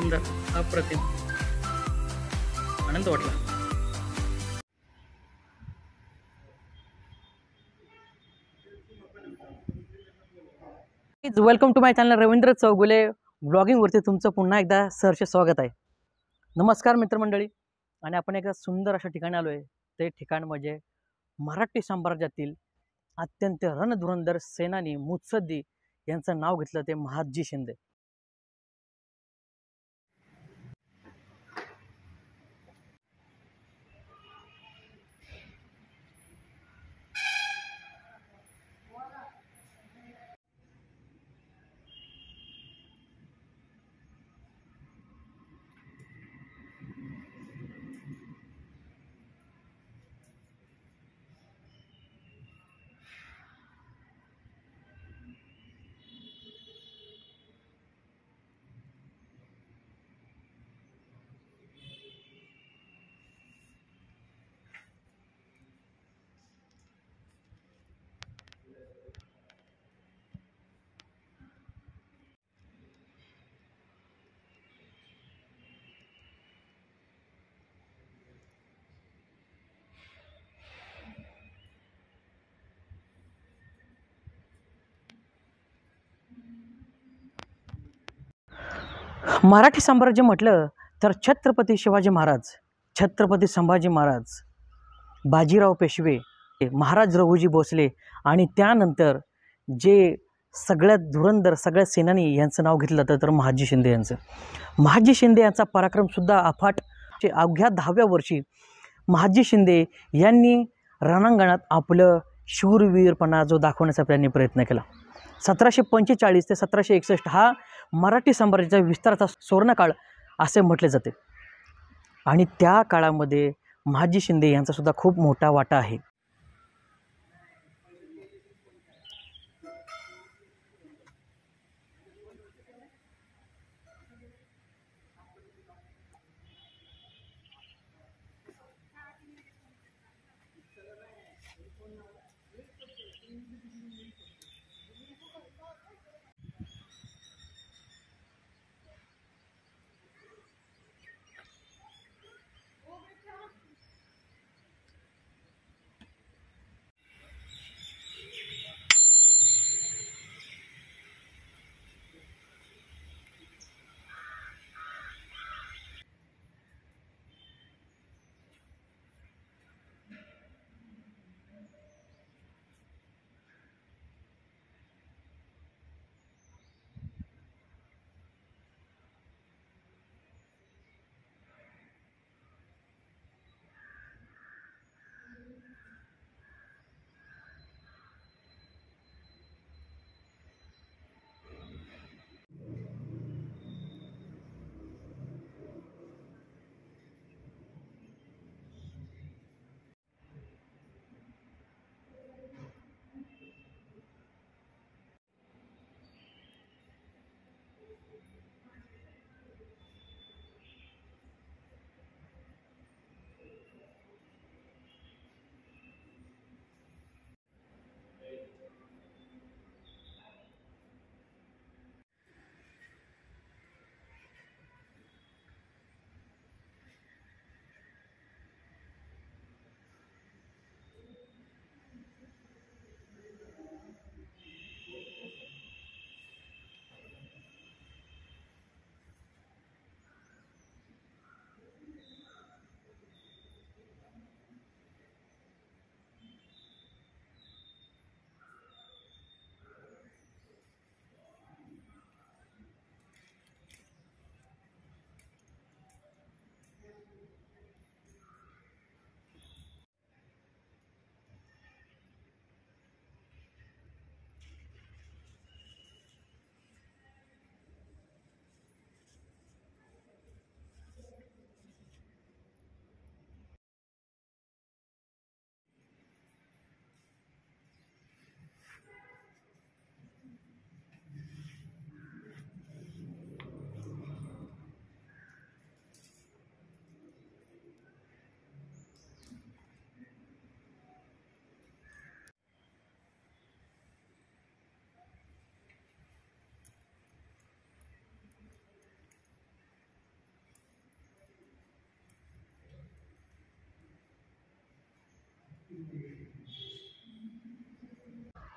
सुंदर अप्रतिम आनंद वाटला welcome to my channel Ravindra Chougule ब्लॉगिंगवरती तुमचं पुन्हा एकदा सरचे स्वागत आहे नमस्कार मित्रमंडळी आणि आपण एकदा सुंदर अशा ठिकाणी आलो आहे ते ठिकाण म्हणजे मराठी साम्राज्यातील अत्यंत रणधुरंदर सेनानी मुत्सद्दी यांचं नाव घेतलं ते महाजी शिंदे मराठी साम्राज्य म्हटलं तर छत्रपती शिवाजी महाराज छत्रपती संभाजी महाराज बाजीराव पेशवे महाराज रघुजी भोसले आणि त्यानंतर जे सगळ्यात धुरंदर सगळ्या सेनानी यांचं नाव घेतलं जातं तर महाजी शिंदे यांचं महाजी शिंदे यांचा पराक्रमसुद्धा अफाट अवघ्या दहाव्या वर्षी महाजी शिंदे यांनी रणांगणात आपलं शूरवीरपणा जो दाखवण्याचा त्यांनी प्रयत्न केला सतराशे पंचेचाळीस ते सतराशे एकसष्ट हा मराठी साम्राज्याचा विस्ताराचा सुवर्णकाळ असे म्हटले जाते आणि त्या काळामध्ये महाजी शिंदे यांचासुद्धा खूप मोठा वाटा आहे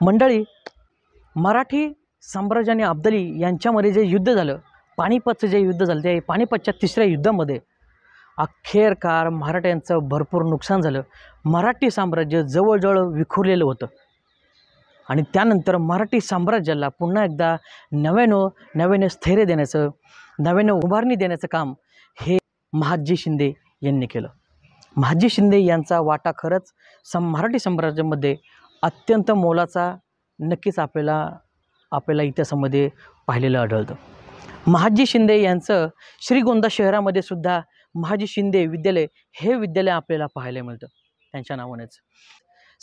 मंडळी मराठी साम्राज्य आणि अब्दली यांच्यामध्ये जे युद्ध झालं पाणीपतचं जे युद्ध झालं ते पाणीपतच्या तिसऱ्या युद्धामध्ये अखेरकार मराठ्यांचं भरपूर नुकसान झालं मराठी साम्राज्य जवळजवळ विखुरलेलं होतं आणि त्यानंतर मराठी साम्राज्याला पुन्हा एकदा नव्यानं नव्याने स्थैर्य देण्याचं नव्यानं उभारणी देण्याचं काम हे महाजी शिंदे यांनी केलं महाजी शिंदे यांचा वाटा खरंच सम मराठी साम्राज्यामध्ये अत्यंत मोलाचा नक्कीच आपल्याला आपल्याला इतिहासामध्ये पाहिलेलं आढळतं महाजी शिंदे यांचं श्रीगोंदा शहरामध्ये सुद्धा महाजी शिंदे विद्यालय हे विद्यालय आपल्याला पाहायला मिळतं त्यांच्या नावानेच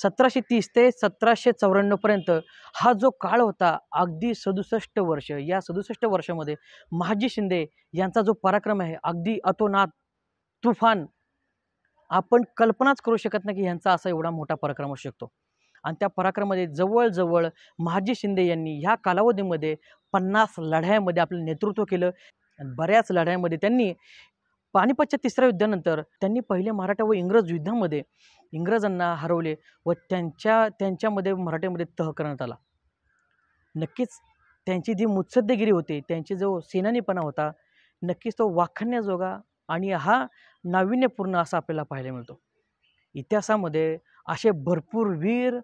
सतराशे तीस ते सतराशे चौऱ्याण्णवपर्यंत हा जो काळ होता अगदी सदुसष्ट वर्ष या सदुसष्ट वर्षामध्ये महाजी शिंदे यांचा जो पराक्रम आहे अगदी अतोनात तुफान आपण कल्पनाच करू शकत नाही की ह्यांचा असा एवढा मोठा पराक्रम असू शकतो आणि त्या पराक्रमामध्ये जवळजवळ महाजी शिंदे यांनी ह्या कालावधीमध्ये पन्नास लढायामध्ये आपलं नेतृत्व केलं बऱ्याच लढायामध्ये त्यांनी पानिपतच्या तिसऱ्या युद्धानंतर त्यांनी पहिले मराठा व इंग्रज युद्धामध्ये इंग्रजांना हरवले व त्यांच्या त्यांच्यामध्ये मराठ्यामध्ये तह करण्यात आला नक्कीच त्यांची जी मुत्सद्देगिरी होती त्यांची जो सेनानीपणा होता नक्कीच तो वाखण्याजोगा आणि हा नाविन्यपूर्ण असं आपल्याला पाहायला मिळतो इतिहासामध्ये असे भरपूर वीर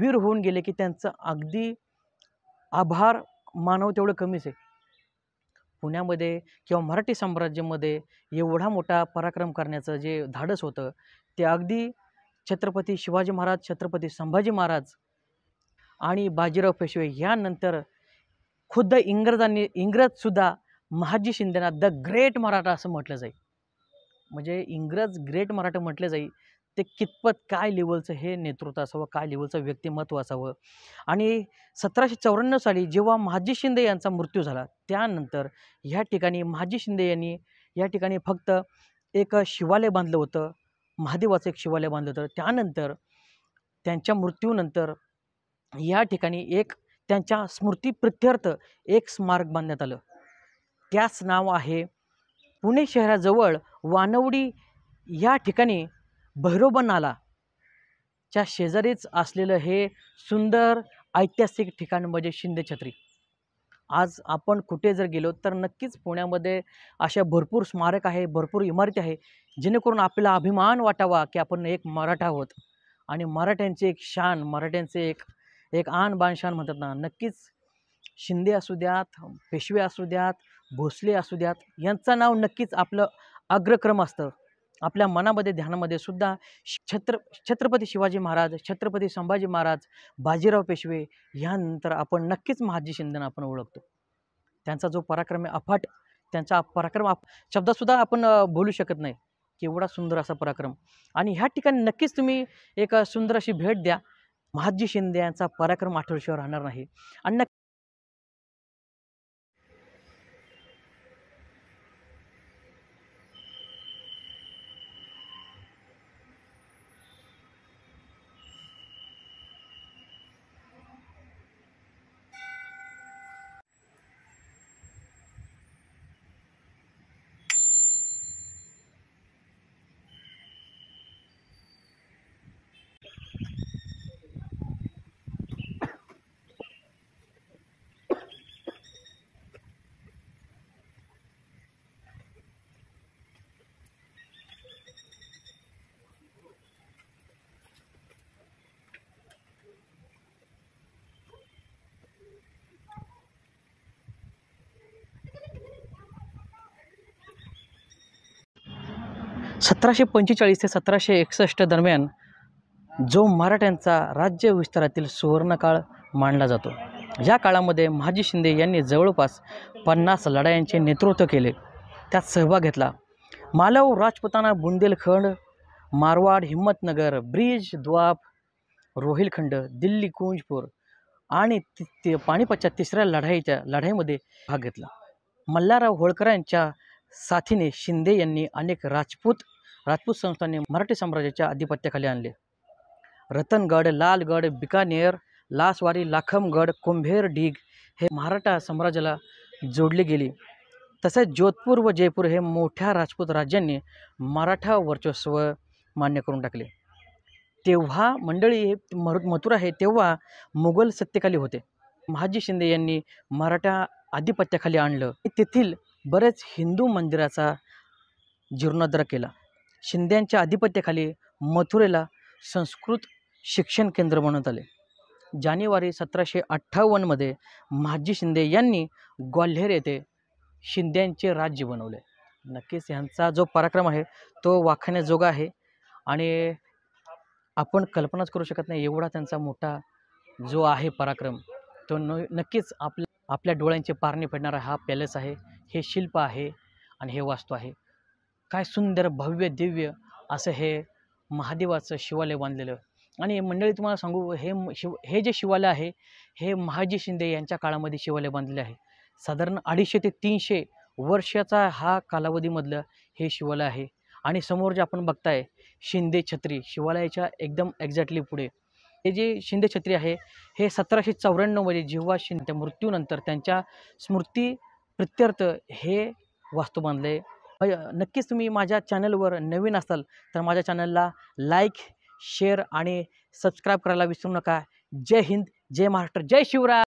वीर होऊन गेले की त्यांचं अगदी आभार मानव तेवढं कमीच आहे पुण्यामध्ये किंवा मराठी साम्राज्यामध्ये एवढा मोठा पराक्रम करण्याचं जे धाडस होतं ते अगदी छत्रपती शिवाजी महाराज छत्रपती संभाजी महाराज आणि बाजीराव पेशवे यानंतर खुद्द इंग्रजांनी इंग्रजसुद्धा महाजी शिंदेना द ग्रेट मराठा असं म्हटलं जाईल म्हणजे इंग्रज ग्रेट मराठा म्हटलं जाई ते कितपत काय लेवलचं हे नेतृत्व असावं काय लेवलचं व्यक्तिमत्व असावं आणि सतराशे चौऱ्याण्णव साली जेव्हा महाजी शिंदे यांचा मृत्यू झाला त्यानंतर ह्या ठिकाणी महाजी शिंदे यांनी या ठिकाणी फक्त एक शिवालय बांधलं होतं महादेवाचं एक शिवालय बांधलं होतं त्यानंतर त्यांच्या मृत्यूनंतर या ठिकाणी एक त्यांच्या स्मृतीप्रित्यर्थ एक स्मारक बांधण्यात आलं त्याच नाव आहे पुणे शहराजवळ वानवडी या ठिकाणी भैरोबा नाला च्या शेजारीच असलेलं हे सुंदर ऐतिहासिक ठिकाण म्हणजे शिंदे छत्री आज आपण कुठे जर गेलो तर नक्कीच पुण्यामध्ये अशा भरपूर स्मारक आहे भरपूर इमारती आहे जेणेकरून आपल्याला अभिमान वाटावा की आपण एक मराठा आहोत आणि मराठ्यांचे एक शान मराठ्यांचे एक एक आण बानशान शान म्हणतात ना नक्कीच शिंदे असू द्यात पेशवे असू द्यात भोसले असू द्यात यांचं नाव नक्कीच आपलं अग्रक्रम असतं आपल्या मनामध्ये ध्यानामध्ये सुद्धा छत्र छत्रपती शिवाजी महाराज छत्रपती संभाजी महाराज बाजीराव पेशवे ह्यानंतर आपण नक्कीच महाजी शिंदेना आपण ओळखतो त्यांचा जो पराक्रम आहे अफाट त्यांचा पराक्रम आप शब्दातसुद्धा आपण बोलू शकत नाही केवढा सुंदर असा पराक्रम आणि ह्या ठिकाणी नक्कीच तुम्ही एक सुंदर अशी भेट द्या महाजी शिंदे यांचा पराक्रम आठवल्याशिवाय राहणार नाही आणि सतराशे पंचेचाळीस ते सतराशे एकसष्ट दरम्यान जो मराठ्यांचा राज्य विस्तारातील सुवर्णकाळ मानला जातो या काळामध्ये महाजी शिंदे यांनी जवळपास पन्नास लढायांचे नेतृत्व केले त्यात सहभाग घेतला मालव राजपुताना बुंदेलखंड मारवाड हिम्मतनगर ब्रिज द्वाब रोहिलखंड दिल्ली कुंजपूर आणि ति पाणीपतच्या तिसऱ्या लढाईच्या लढाईमध्ये भाग घेतला मल्हारराव होळकरांच्या साथीने शिंदे यांनी अनेक राजपूत राजपूत संस्थांनी मराठी साम्राज्याच्या आधिपत्याखाली आणले रतनगड लालगड बिकानेर लासवारी लाखमगड कुंभेर डीग हे मराठा साम्राज्याला जोडले गेले तसेच जोधपूर व जयपूर हे मोठ्या राजपूत राज्यांनी मराठा वर्चस्व मान्य करून टाकले तेव्हा मंडळी हे मथुरा हे तेव्हा मुघल सत्तेखाली होते महाजी शिंदे यांनी मराठा आधिपत्याखाली आणलं तेथील बरेच हिंदू मंदिराचा जीर्णोद्धार केला शिंद्यांच्या आधिपत्याखाली मथुरेला संस्कृत शिक्षण केंद्र बनवण्यात आले जानेवारी सतराशे अठ्ठावन्नमध्ये महाजी शिंदे यांनी ग्वाल्हेर येथे शिंद्यांचे राज्य बनवले नक्कीच यांचा जो पराक्रम आहे तो वाखण्याजोगा आहे आणि आपण कल्पनाच करू शकत नाही एवढा त्यांचा मोठा जो आहे पराक्रम तो न नक्कीच आपल्या आपल्या डोळ्यांचे पारणे फेडणारा हा पॅलेस आहे हे शिल्प आहे आणि हे वास्तू आहे काय सुंदर भव्य दिव्य असं हे महादेवाचं शिवालय बांधलेलं आणि मंडळी तुम्हाला सांगू हे शिव हे जे शिवालय आहे हे महाजी शिंदे यांच्या काळामध्ये शिवालय बांधलेलं आहे साधारण अडीचशे ते तीनशे वर्षाचा हा कालावधीमधलं हे शिवालय आहे आणि समोर जे आपण बघताय शिंदे छत्री शिवालयाच्या एकदम एक्झॅक्टली पुढे हे जे शिंदे छत्री आहे हे सतराशे चौऱ्याण्णवमध्ये जेव्हा शिंदे मृत्यूनंतर त्यांच्या स्मृती प्रित्यर्थ हे वास्तू बांधले नक्कीच तुम्ही माझ्या चॅनलवर नवीन असाल तर माझ्या चॅनलला लाईक शेअर आणि सबस्क्राईब करायला विसरू नका जय हिंद जय महाराष्ट्र जय शिवराय